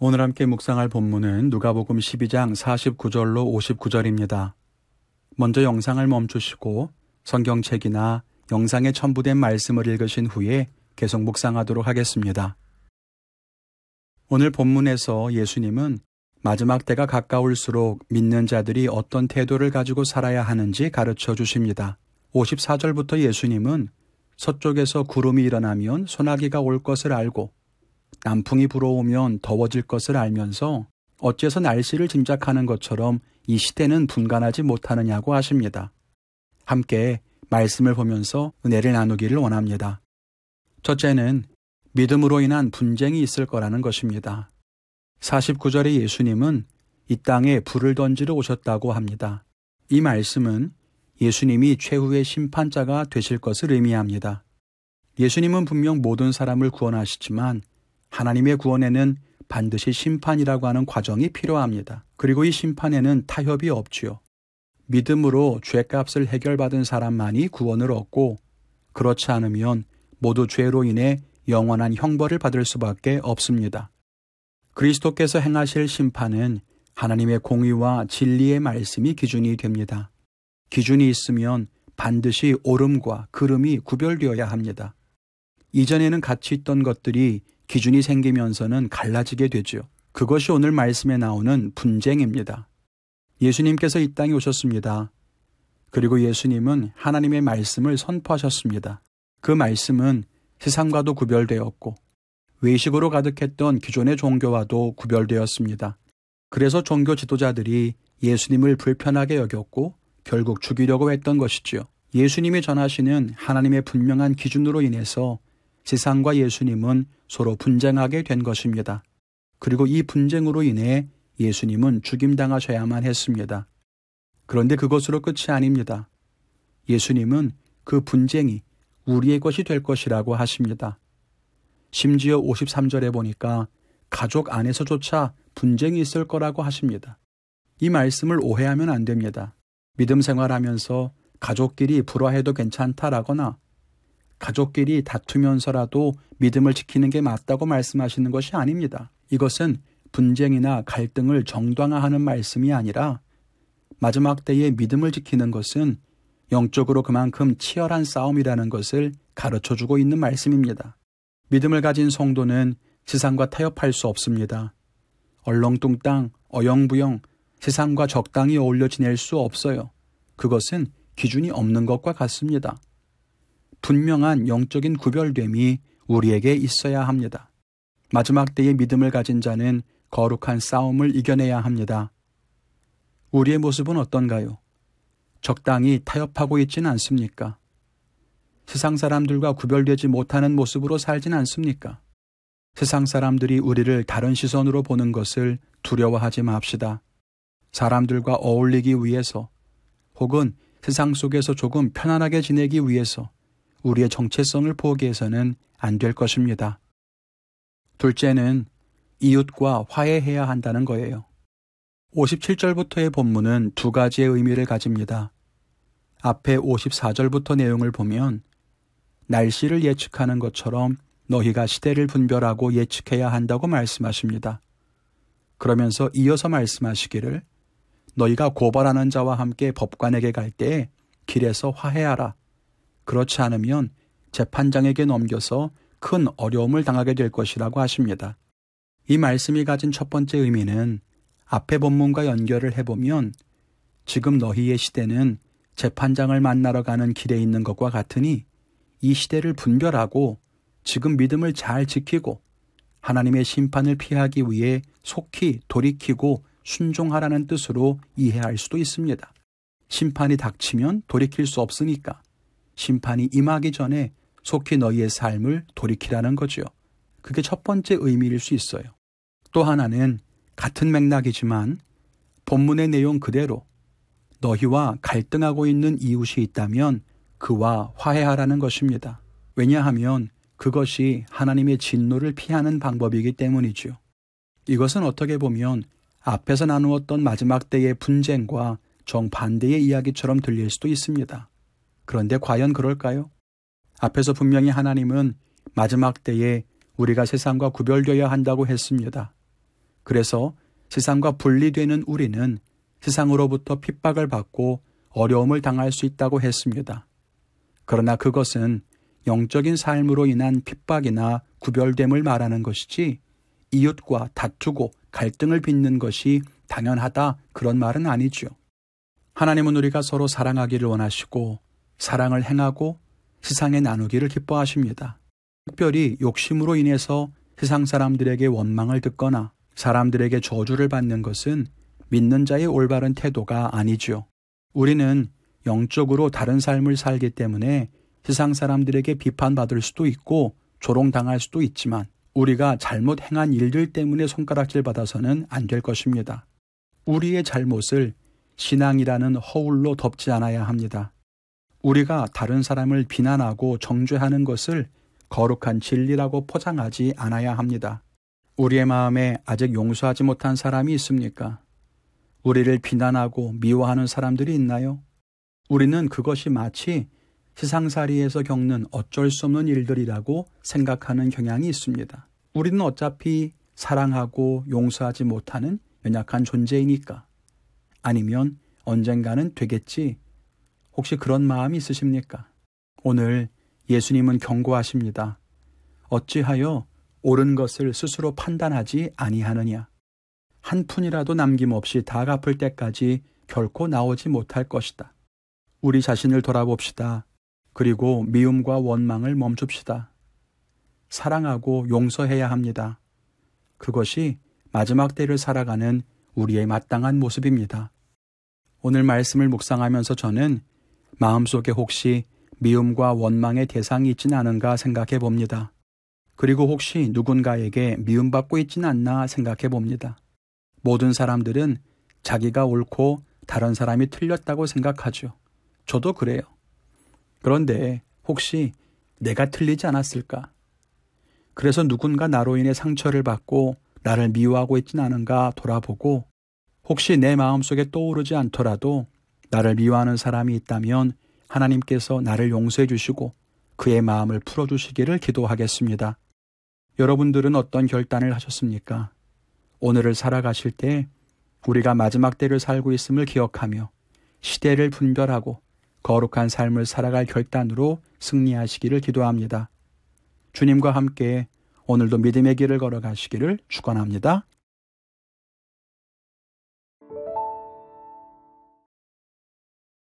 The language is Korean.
오늘 함께 묵상할 본문은 누가복음 12장 49절로 59절입니다. 먼저 영상을 멈추시고 성경책이나 영상에 첨부된 말씀을 읽으신 후에 계속 묵상하도록 하겠습니다. 오늘 본문에서 예수님은 마지막 때가 가까울수록 믿는 자들이 어떤 태도를 가지고 살아야 하는지 가르쳐 주십니다. 54절부터 예수님은 서쪽에서 구름이 일어나면 소나기가 올 것을 알고 남풍이 불어오면 더워질 것을 알면서 어째서 날씨를 짐작하는 것처럼 이 시대는 분간하지 못하느냐고 하십니다. 함께 말씀을 보면서 은혜를 나누기를 원합니다. 첫째는 믿음으로 인한 분쟁이 있을 거라는 것입니다. 4 9절에 예수님은 이 땅에 불을 던지러 오셨다고 합니다. 이 말씀은 예수님이 최후의 심판자가 되실 것을 의미합니다. 예수님은 분명 모든 사람을 구원하시지만 하나님의 구원에는 반드시 심판이라고 하는 과정이 필요합니다. 그리고 이 심판에는 타협이 없지요. 믿음으로 죄값을 해결받은 사람만이 구원을 얻고 그렇지 않으면 모두 죄로 인해 영원한 형벌을 받을 수밖에 없습니다. 그리스도께서 행하실 심판은 하나님의 공의와 진리의 말씀이 기준이 됩니다. 기준이 있으면 반드시 옳음과 그름이 구별되어야 합니다. 이전에는 같이 있던 것들이 기준이 생기면서는 갈라지게 되지요. 그것이 오늘 말씀에 나오는 분쟁입니다. 예수님께서 이 땅에 오셨습니다. 그리고 예수님은 하나님의 말씀을 선포하셨습니다. 그 말씀은 세상과도 구별되었고 외식으로 가득했던 기존의 종교와도 구별되었습니다. 그래서 종교 지도자들이 예수님을 불편하게 여겼고 결국 죽이려고 했던 것이지요. 예수님이 전하시는 하나님의 분명한 기준으로 인해서 세상과 예수님은 서로 분쟁하게 된 것입니다. 그리고 이 분쟁으로 인해 예수님은 죽임당하셔야만 했습니다. 그런데 그것으로 끝이 아닙니다. 예수님은 그 분쟁이 우리의 것이 될 것이라고 하십니다. 심지어 53절에 보니까 가족 안에서조차 분쟁이 있을 거라고 하십니다. 이 말씀을 오해하면 안 됩니다. 믿음 생활하면서 가족끼리 불화해도 괜찮다라거나 가족끼리 다투면서라도 믿음을 지키는 게 맞다고 말씀하시는 것이 아닙니다. 이것은 분쟁이나 갈등을 정당화하는 말씀이 아니라 마지막 때에 믿음을 지키는 것은 영적으로 그만큼 치열한 싸움이라는 것을 가르쳐 주고 있는 말씀입니다. 믿음을 가진 성도는 세상과 타협할 수 없습니다. 얼렁뚱땅, 어영부영, 세상과 적당히 어울려 지낼 수 없어요. 그것은 기준이 없는 것과 같습니다. 분명한 영적인 구별됨이 우리에게 있어야 합니다. 마지막 때의 믿음을 가진 자는 거룩한 싸움을 이겨내야 합니다. 우리의 모습은 어떤가요? 적당히 타협하고 있진 않습니까? 세상 사람들과 구별되지 못하는 모습으로 살진 않습니까? 세상 사람들이 우리를 다른 시선으로 보는 것을 두려워하지 맙시다. 사람들과 어울리기 위해서 혹은 세상 속에서 조금 편안하게 지내기 위해서 우리의 정체성을 포기해서는 안 될 것입니다. 둘째는 이웃과 화해해야 한다는 거예요. 57절부터의 본문은 두 가지의 의미를 가집니다. 앞에 54절부터 내용을 보면 날씨를 예측하는 것처럼 너희가 시대를 분별하고 예측해야 한다고 말씀하십니다. 그러면서 이어서 말씀하시기를 너희가 고발하는 자와 함께 법관에게 갈 때 길에서 화해하라. 그렇지 않으면 재판장에게 넘겨서 큰 어려움을 당하게 될 것이라고 하십니다. 이 말씀이 가진 첫 번째 의미는 앞의 본문과 연결을 해보면 지금 너희의 시대는 재판장을 만나러 가는 길에 있는 것과 같으니 이 시대를 분별하고 지금 믿음을 잘 지키고 하나님의 심판을 피하기 위해 속히 돌이키고 순종하라는 뜻으로 이해할 수도 있습니다. 심판이 닥치면 돌이킬 수 없으니까 심판이 임하기 전에 속히 너희의 삶을 돌이키라는 거지요. 그게 첫 번째 의미일 수 있어요. 또 하나는 같은 맥락이지만 본문의 내용 그대로 너희와 갈등하고 있는 이웃이 있다면 그와 화해하라는 것입니다. 왜냐하면 그것이 하나님의 진노를 피하는 방법이기 때문이지요. 이것은 어떻게 보면 앞에서 나누었던 마지막 때의 분쟁과 정반대의 이야기처럼 들릴 수도 있습니다. 그런데 과연 그럴까요? 앞에서 분명히 하나님은 마지막 때에 우리가 세상과 구별되어야 한다고 했습니다. 그래서 세상과 분리되는 우리는 세상으로부터 핍박을 받고 어려움을 당할 수 있다고 했습니다. 그러나 그것은 영적인 삶으로 인한 핍박이나 구별됨을 말하는 것이지 이웃과 다투고 갈등을 빚는 것이 당연하다 그런 말은 아니지요. 하나님은 우리가 서로 사랑하기를 원하시고 사랑을 행하고 세상에 나누기를 기뻐하십니다. 특별히 욕심으로 인해서 세상 사람들에게 원망을 듣거나 사람들에게 저주를 받는 것은 믿는 자의 올바른 태도가 아니지요. 우리는 영적으로 다른 삶을 살기 때문에 세상 사람들에게 비판받을 수도 있고 조롱당할 수도 있지만 우리가 잘못 행한 일들 때문에 손가락질 받아서는 안 될 것입니다. 우리의 잘못을 신앙이라는 허울로 덮지 않아야 합니다. 우리가 다른 사람을 비난하고 정죄하는 것을 거룩한 진리라고 포장하지 않아야 합니다. 우리의 마음에 아직 용서하지 못한 사람이 있습니까? 우리를 비난하고 미워하는 사람들이 있나요? 우리는 그것이 마치 세상살이에서 겪는 어쩔 수 없는 일들이라고 생각하는 경향이 있습니다. 우리는 어차피 사랑하고 용서하지 못하는 연약한 존재이니까 아니면 언젠가는 되겠지 혹시 그런 마음이 있으십니까? 오늘 예수님은 경고하십니다. 어찌하여 옳은 것을 스스로 판단하지 아니하느냐. 한 푼이라도 남김없이 다 갚을 때까지 결코 나오지 못할 것이다. 우리 자신을 돌아봅시다. 그리고 미움과 원망을 멈춥시다. 사랑하고 용서해야 합니다. 그것이 마지막 때를 살아가는 우리의 마땅한 모습입니다. 오늘 말씀을 묵상하면서 저는 마음속에 혹시 미움과 원망의 대상이 있진 않은가 생각해 봅니다. 그리고 혹시 누군가에게 미움받고 있진 않나 생각해 봅니다. 모든 사람들은 자기가 옳고 다른 사람이 틀렸다고 생각하죠. 저도 그래요. 그런데 혹시 내가 틀리지 않았을까? 그래서 누군가 나로 인해 상처를 받고 나를 미워하고 있진 않은가 돌아보고 혹시 내 마음속에 떠오르지 않더라도 나를 미워하는 사람이 있다면 하나님께서 나를 용서해 주시고 그의 마음을 풀어 주시기를 기도하겠습니다. 여러분들은 어떤 결단을 하셨습니까? 오늘을 살아가실 때 우리가 마지막 때를 살고 있음을 기억하며 시대를 분별하고 거룩한 삶을 살아갈 결단으로 승리하시기를 기도합니다. 주님과 함께 오늘도 믿음의 길을 걸어가시기를 축원합니다.